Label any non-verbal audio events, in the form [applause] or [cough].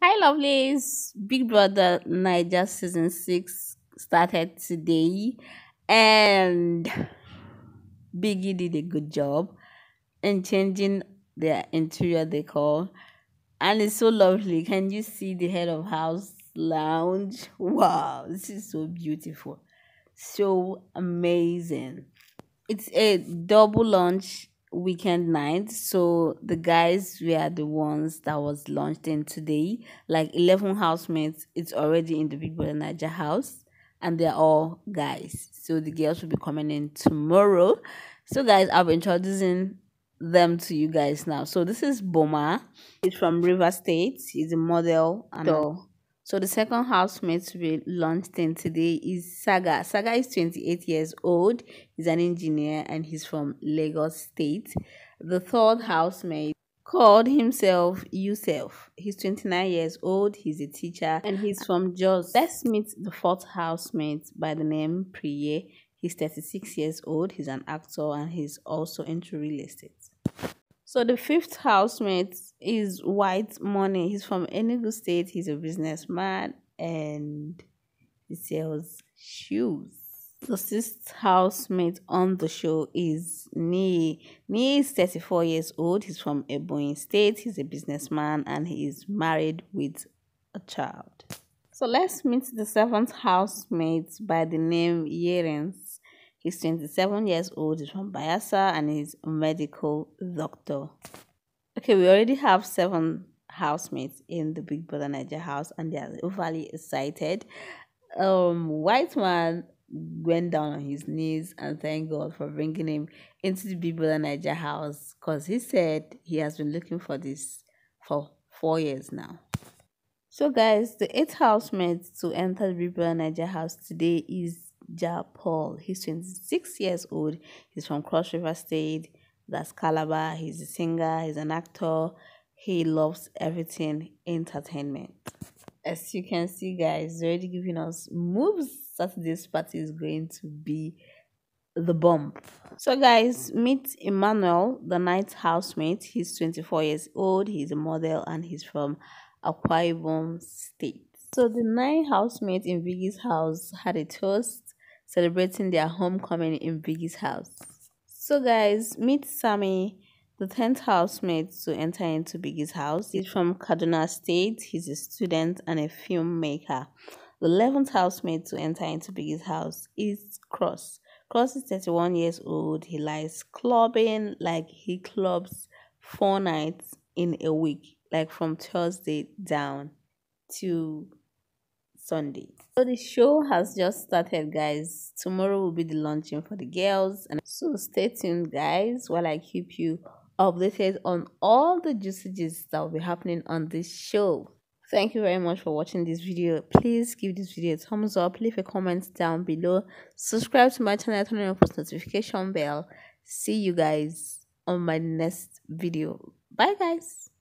Hi, lovelies. Big Brother Niger season six started today, and Biggie did a good job in changing their interior decor, and it's so lovely. Can you see the head of house lounge? [laughs] Wow, this is so beautiful, so amazing. It's a double lounge weekend night so the guys were the ones that was launched in today like 11 housemates it's already in the big brother niger house and they're all guys so the girls will be coming in tomorrow so guys i'll be introducing them to you guys now so this is boma it's from river state he's a model and so so the second housemate we launched in today is Saga. Saga is 28 years old. He's an engineer and he's from Lagos State. The third housemate called himself Yusuf. He's 29 years old. He's a teacher and he's from Jos. Let's meet the fourth housemate by the name Priye. He's 36 years old. He's an actor and he's also into real estate. So the fifth housemate is White Money. He's from Enugu State. He's a businessman and he sells shoes. The sixth housemate on the show is Nee. Nee is 34 years old. He's from Ebonyi State. He's a businessman and he is married with a child. So let's meet the seventh housemate by the name Yerens. He's 27 years old, he's from Bayasa, and he's a medical doctor. Okay, we already have seven housemates in the Big Brother Niger house, and they are overly excited. Um, White man went down on his knees and thank God for bringing him into the Big Brother Niger house because he said he has been looking for this for four years now. So, guys, the eighth housemate to enter the Big Brother Niger house today is Paul. He's 26 years old. He's from Cross River State. That's Calabar. He's a singer. He's an actor. He loves everything entertainment. As you can see, guys, already giving us moves. Saturday's party is going to be the bomb. So, guys, meet Emmanuel, the night housemate. He's 24 years old. He's a model and he's from Akwa Ibom State. So the nine housemates in Biggie's house had a toast celebrating their homecoming in Biggie's house. So, guys, meet Sammy, the 10th housemate to enter into Biggie's house. He's from Kaduna State, he's a student and a filmmaker. The 11th housemate to enter into Biggie's house is Cross. Cross is 31 years old. He likes clubbing, like he clubs four nights in a week, like from Thursday down to Sunday. So the show has just started, guys. Tomorrow will be the launching for the girls, and so stay tuned, guys, while I keep you updated on all the juices that will be happening on this show. Thank you very much for watching this video. Please give this video a thumbs up, leave a comment down below, subscribe to my channel, turn on post notification bell. See you guys on my next video. Bye, guys.